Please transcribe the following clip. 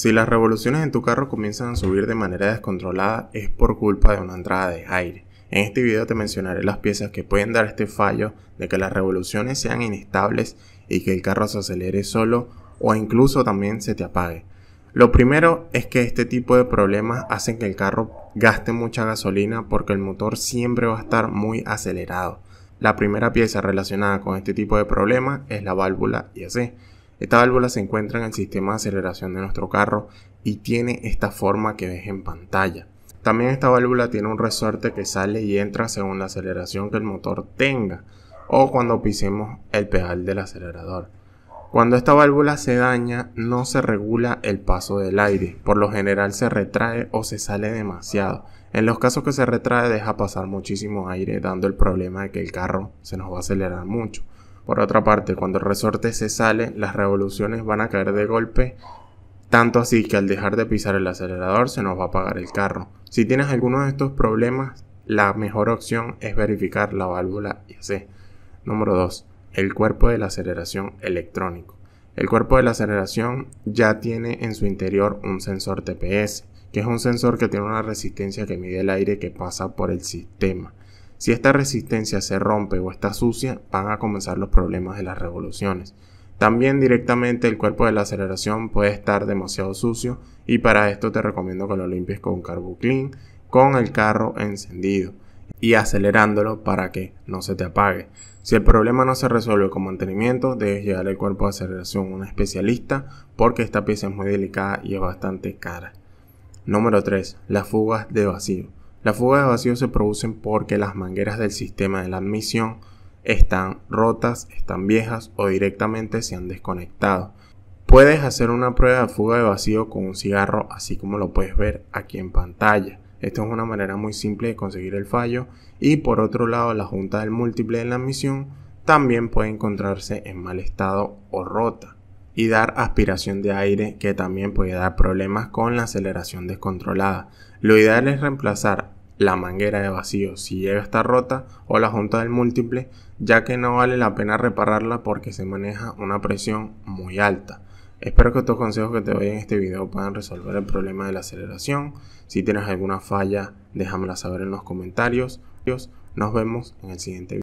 Si las revoluciones en tu carro comienzan a subir de manera descontrolada es por culpa de una entrada de aire. En este video te mencionaré las piezas que pueden dar este fallo de que las revoluciones sean inestables y que el carro se acelere solo o incluso también se te apague. Lo primero es que este tipo de problemas hacen que el carro gaste mucha gasolina porque el motor siempre va a estar muy acelerado. La primera pieza relacionada con este tipo de problemas es la válvula IAC. Esta válvula se encuentra en el sistema de aceleración de nuestro carro y tiene esta forma que ves en pantalla. También esta válvula tiene un resorte que sale y entra según la aceleración que el motor tenga o cuando pisemos el pedal del acelerador. Cuando esta válvula se daña no se regula el paso del aire, por lo general se retrae o se sale demasiado. En los casos que se retrae deja pasar muchísimo aire dando el problema de que el carro se nos va a acelerar mucho. Por otra parte, cuando el resorte se sale, las revoluciones van a caer de golpe, tanto así que al dejar de pisar el acelerador se nos va a apagar el carro. Si tienes alguno de estos problemas, la mejor opción es verificar la válvula IAC. Número 2. El cuerpo de la aceleración electrónico. El cuerpo de la aceleración ya tiene en su interior un sensor TPS, que es un sensor que tiene una resistencia que mide el aire que pasa por el sistema. Si esta resistencia se rompe o está sucia, van a comenzar los problemas de las revoluciones. También directamente el cuerpo de la aceleración puede estar demasiado sucio y para esto te recomiendo que lo limpies con carboclean, con el carro encendido y acelerándolo para que no se te apague. Si el problema no se resuelve con mantenimiento, debes llevar el cuerpo de aceleración a un especialista porque esta pieza es muy delicada y es bastante cara. Número 3. Las fugas de vacío. Las fugas de vacío se producen porque las mangueras del sistema de la admisión están rotas, están viejas o directamente se han desconectado. Puedes hacer una prueba de fuga de vacío con un cigarro así como lo puedes ver aquí en pantalla. Esto es una manera muy simple de conseguir el fallo y por otro lado la junta del múltiple de la admisión también puede encontrarse en mal estado o rota y dar aspiración de aire que también puede dar problemas con la aceleración descontrolada. Lo ideal es reemplazar la manguera de vacío si llega a rota o la junta del múltiple, ya que no vale la pena repararla porque se maneja una presión muy alta. Espero que estos consejos que te doy en este video puedan resolver el problema de la aceleración. Si tienes alguna falla, déjamela saber en los comentarios. Nos vemos en el siguiente